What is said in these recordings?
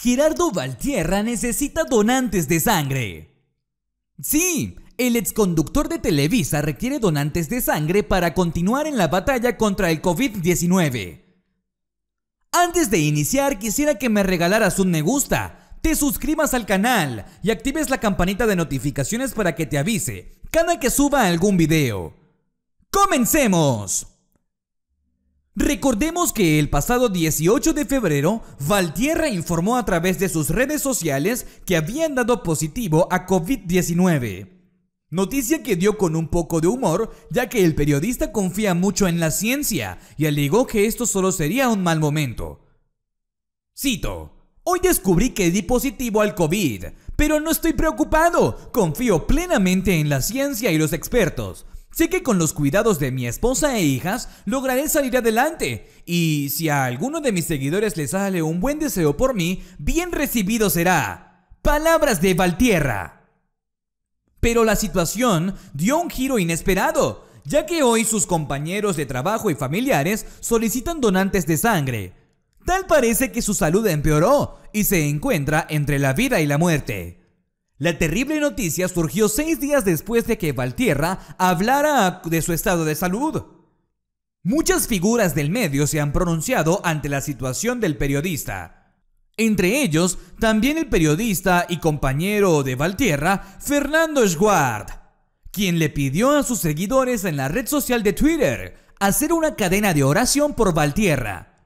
Girardo Valtierra necesita donantes de sangre. Sí, el exconductor de Televisa requiere donantes de sangre para continuar en la batalla contra el COVID-19. Antes de iniciar, quisiera que me regalaras un me gusta, te suscribas al canal y actives la campanita de notificaciones para que te avise cada que suba algún video. ¡Comencemos! Recordemos que el pasado 18 de febrero, Valtierra informó a través de sus redes sociales que habían dado positivo a COVID-19. Noticia que dio con un poco de humor, ya que el periodista confía mucho en la ciencia y alegó que esto solo sería un mal momento. Cito, hoy descubrí que di positivo al COVID, pero no estoy preocupado, confío plenamente en la ciencia y los expertos. Sé que con los cuidados de mi esposa e hijas lograré salir adelante y si a alguno de mis seguidores le sale un buen deseo por mí, bien recibido será. Palabras de Valtierra. Pero la situación dio un giro inesperado, ya que hoy sus compañeros de trabajo y familiares solicitan donantes de sangre. Tal parece que su salud empeoró y se encuentra entre la vida y la muerte. La terrible noticia surgió seis días después de que Valtierra hablara de su estado de salud. Muchas figuras del medio se han pronunciado ante la situación del periodista. Entre ellos, también el periodista y compañero de Valtierra, Fernando Schwartz, quien le pidió a sus seguidores en la red social de Twitter hacer una cadena de oración por Valtierra.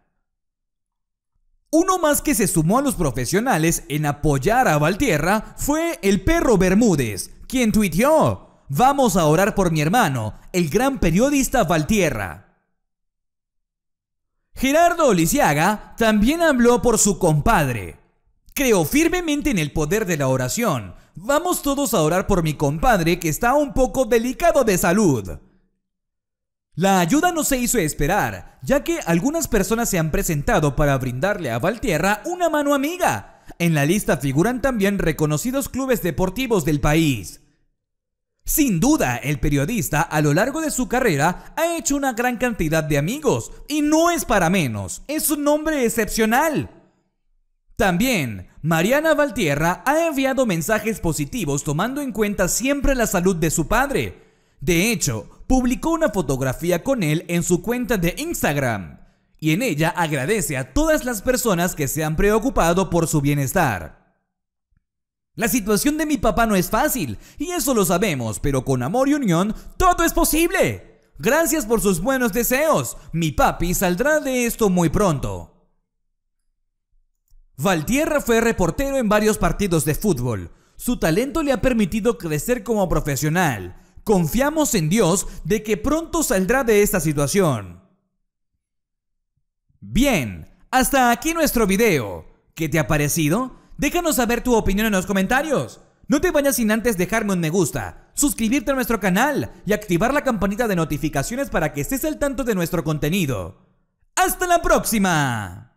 Uno más que se sumó a los profesionales en apoyar a Valtierra fue el perro Bermúdez, quien tuiteó, Vamos a orar por mi hermano, el gran periodista Valtierra. Gerardo Oliciaga también habló por su compadre. Creo firmemente en el poder de la oración. Vamos todos a orar por mi compadre que está un poco delicado de salud. La ayuda no se hizo esperar, ya que algunas personas se han presentado para brindarle a Valtierra una mano amiga. En la lista figuran también reconocidos clubes deportivos del país. Sin duda, el periodista a lo largo de su carrera ha hecho una gran cantidad de amigos, y no es para menos, es un hombre excepcional. También, Mariana Valtierra ha enviado mensajes positivos tomando en cuenta siempre la salud de su padre. De hecho, publicó una fotografía con él en su cuenta de Instagram y en ella agradece a todas las personas que se han preocupado por su bienestar. La situación de mi papá no es fácil, y eso lo sabemos, pero con amor y unión todo es posible. Gracias por sus buenos deseos, mi papi saldrá de esto muy pronto. Valtierra fue reportero en varios partidos de fútbol. Su talento le ha permitido crecer como profesional, Confiamos en Dios de que pronto saldrá de esta situación. Bien, hasta aquí nuestro video. ¿Qué te ha parecido? Déjanos saber tu opinión en los comentarios. No te vayas sin antes dejarme un me gusta, suscribirte a nuestro canal y activar la campanita de notificaciones para que estés al tanto de nuestro contenido. ¡Hasta la próxima!